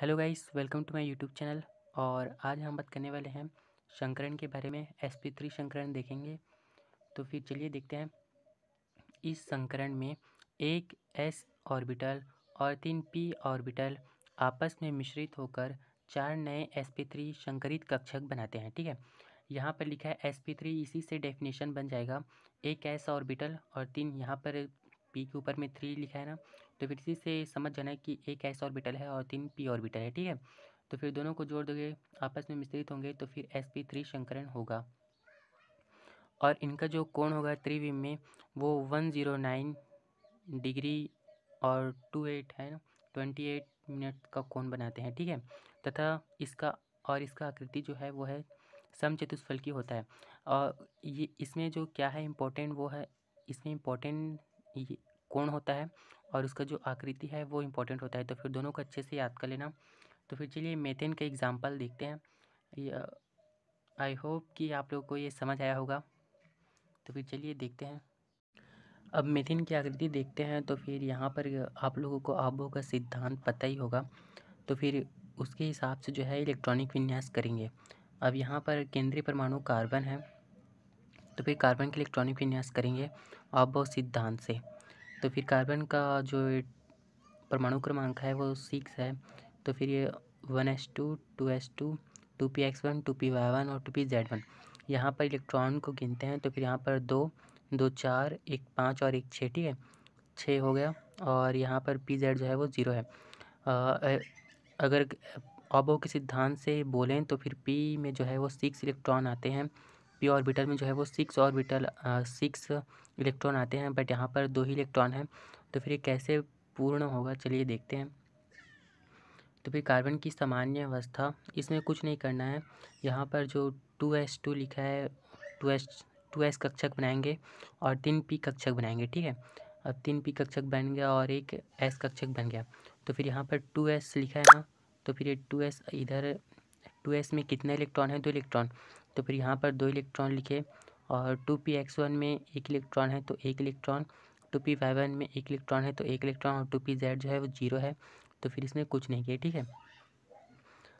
hello guys welcome to my YouTube channel और आज हम बात करने वाले हैं संकरण के बारे में एस पी थ्री संकरण देखेंगे तो फिर चलिए देखते हैं इस संकरण में एक एस ऑर्बिटल और तीन पी ऑर्बिटल आपस में मिश्रित होकर चार नए एस पी थ्री संकरित कक्षक बनाते हैं ठीक है यहाँ पर लिखा है एस पी थ्री इसी से डेफिनेशन बन जाएगा एक एस ऑर्बिटल और तीन यहाँ पर पी के ऊपर में थ्री लिखा है ना तो फिर इसी से समझ जाना है कि एक एस ऑर्बिटल है और तीन पी ऑर्बिटल है ठीक है तो फिर दोनों को जोड़ दोगे आपस में मिश्रित होंगे तो फिर एस पी थ्री संकरण होगा और इनका जो कोण होगा त्रिविम में वो वन ज़ीरो नाइन डिग्री और टू एट है ना ट्वेंटी एट मिनट का कोण बनाते हैं ठीक है तथा इसका और इसका आकृति जो है वो है समचतुष्फल की होता है और ये इसमें जो क्या है इम्पोर्टेंट वो है इसमें इम्पोर्टेंट ये कोण होता है और उसका जो आकृति है वो इम्पोर्टेंट होता है तो फिर दोनों को अच्छे से याद कर लेना तो फिर चलिए मेथेन का एग्ज़ाम्पल देखते हैं आई होप कि आप लोग को ये समझ आया होगा तो फिर चलिए देखते हैं अब मेथेन की आकृति देखते हैं तो फिर यहाँ पर आप लोगों को आबो का सिद्धांत पता ही होगा तो फिर उसके हिसाब से जो है इलेक्ट्रॉनिक विन्यास करेंगे अब यहाँ पर केंद्रीय परमाणु कार्बन है तो फिर कार्बन के इलेक्ट्रॉनिक विन्यास करेंगे आबो सिद्धांत से तो फिर कार्बन का जो परमाणु क्रमांक है वो सिक्स है तो फिर ये one S two two S two two P X one two P Y one और टू पी जेड वन यहाँ पर इलेक्ट्रॉन को गिनते हैं तो फिर यहाँ पर दो दो चार एक पाँच और एक छः ठीक है छः हो गया और यहाँ पर पी जेड जो है वो ज़ीरो है आ, अगर अबो के सिद्धांत से बोलें तो फिर पी में जो है वो सिक्स इलेक्ट्रॉन आते हैं पी ऑर्बिटल में जो है वो सिक्स ऑर्बिटल सिक्स इलेक्ट्रॉन आते हैं बट यहाँ पर दो ही इलेक्ट्रॉन हैं तो फिर ये कैसे पूर्ण होगा चलिए देखते हैं तो फिर कार्बन की सामान्य अवस्था इसमें कुछ नहीं करना है यहाँ पर जो टू एस टू लिखा है टू एस टू एस कक्षक बनाएंगे और तीन पी कक्षक बनाएंगे ठीक है अब तीन पी कक्षक बन गया और एक एस कक्षक बन गया तो फिर यहाँ पर टू एस लिखा है ना तो फिर ये टू एस इधर टू एस में कितने इलेक्ट्रॉन है दो इलेक्ट्रॉन तो फिर यहाँ पर दो इलेक्ट्रॉन लिखे और टू पी एक्स वन में एक इलेक्ट्रॉन है तो एक electron two P Y one में एक इलेक्ट्रॉन है तो एक इलेक्ट्रॉन और टू पी जेड जो है वो जीरो है तो फिर इसने कुछ नहीं किया ठीक है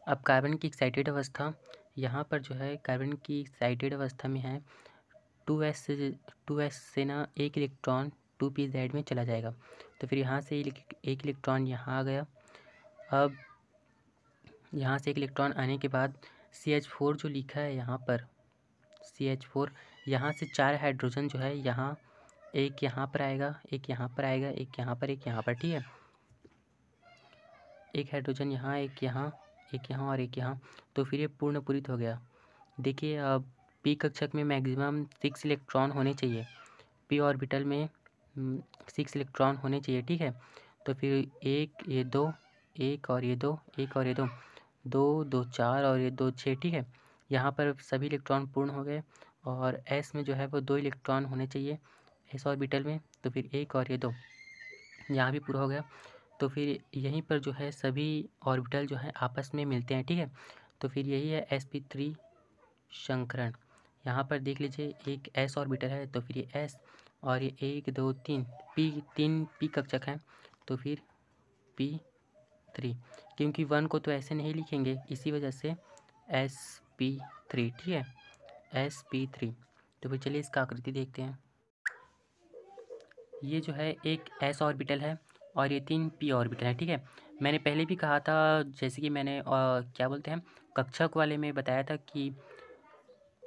अब कार्बन की एक्साइटेड अवस्था यहाँ पर जो है कार्बन की एक्साइटेड अवस्था में है टू एस से टू एस से ना एक इलेक्ट्रॉन टू पी जेड में चला जाएगा तो फिर यहाँ से एक इलेक्ट्रॉन यहाँ आ गया अब यहाँ से एक इलेक्ट्रॉन आने के बाद सी एच फोर जो लिखा है यहाँ पर सी एच फोर यहाँ से चार हाइड्रोजन जो है यहाँ एक यहाँ पर आएगा एक यहाँ पर आएगा एक यहाँ पर एक यहाँ पर ठीक है एक हाइड्रोजन यहाँ एक यहाँ एक यहाँ और एक यहाँ तो फिर ये पूर्ण पूरित हो गया देखिए अब पी कक्षक में मैक्सिमम सिक्स इलेक्ट्रॉन होने चाहिए पी ऑर्बिटल में सिक्स हम्म, इलेक्ट्रॉन होने चाहिए ठीक है तो फिर एक ये दो एक और ये दो एक और ये दो दो दो चार और ये दो छः ठीक है यहाँ पर सभी इलेक्ट्रॉन पूर्ण हो गए और एस में जो है वो दो इलेक्ट्रॉन होने चाहिए एस ऑर्बिटल में तो फिर एक और ये दो यहाँ भी पूरा हो गया तो फिर यहीं पर जो है सभी ऑर्बिटल जो है आपस में मिलते हैं ठीक है तो फिर यही है एस पी थ्री संकरण यहाँ पर देख लीजिए एक एस ऑर्बिटल है तो फिर ये एस और ये एक दो तीन पी तीन पी कक्षक हैं तो फिर पी थ्री क्योंकि वन को तो ऐसे नहीं लिखेंगे इसी वजह से एस पी थ्री ठीक है एस पी थ्री तो फिर चलिए इसका आकृति देखते हैं ये जो है एक एस ऑर्बिटल है और ये तीन पी ऑर्बिटल है ठीक है मैंने पहले भी कहा था जैसे कि मैंने आ, क्या बोलते हैं कक्षक वाले में बताया था कि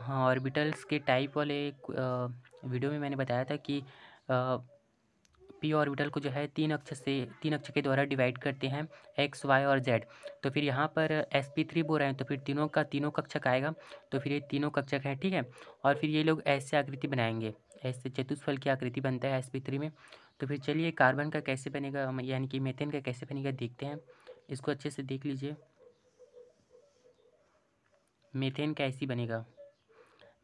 हाँ ऑर्बिटल्स के टाइप वाले आ, वीडियो में मैंने बताया था कि आ, पी ऑर्बिटल को जो है तीन अक्ष से तीन अक्ष के द्वारा डिवाइड करते हैं एक्स वाई और जेड तो फिर यहाँ पर एस पी थ्री बोल रहे हैं तो फिर तीनों का तीनों कक्षक आएगा तो फिर ये तीनों कक्षक है ठीक है और फिर ये लोग ऐसे आकृति बनाएंगे ऐसे चतुष्फल की आकृति बनता है एस पी थ्री में तो फिर चलिए कार्बन का कैसे बनेगा यानी कि मेथेन का कैसे बनेगा देखते हैं इसको अच्छे से देख लीजिए मेथेन कैसी बनेगा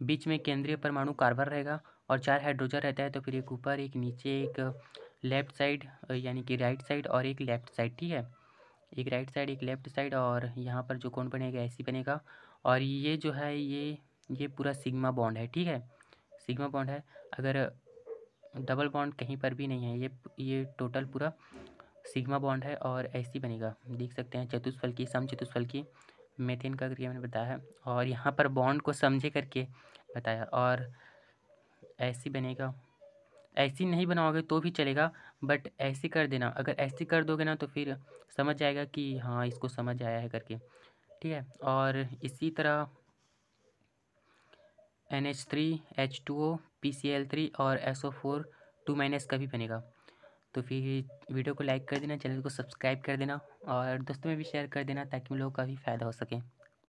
बीच में केंद्रीय परमाणु कार्बन रहेगा और चार हाइड्रोजन रहता है तो फिर एक ऊपर एक नीचे एक लेफ्ट साइड यानी कि राइट साइड और एक लेफ्ट साइड ठीक है एक राइट साइड एक लेफ्ट साइड और यहाँ पर जो कौन बनेगा ऐसी बनेगा और ये जो है ये ये पूरा सिग्मा बॉन्ड है ठीक है सिग्मा बॉन्ड है अगर डबल बॉन्ड कहीं पर भी नहीं है ये ये टोटल पूरा सिग्मा बॉन्ड है और ऐसी बनेगा देख सकते हैं चतुष्फल की सम चतुष्फल की मेथेन का करके मैंने बताया है और यहाँ पर बॉन्ड को समझे करके बताया और ऐसी बनेगा ऐसी नहीं बनाओगे तो भी चलेगा बट ऐसे कर देना अगर ऐसे कर दोगे ना तो फिर समझ जाएगा कि हाँ इसको समझ आया है करके ठीक है और इसी तरह N H three H two O P C L three और S O four two minus का भी बनेगा तो फिर वीडियो को लाइक कर देना चैनल को सब्सक्राइब कर देना और दोस्तों में भी शेयर कर देना ताकि उन लोगों का भी फ़ायदा हो सके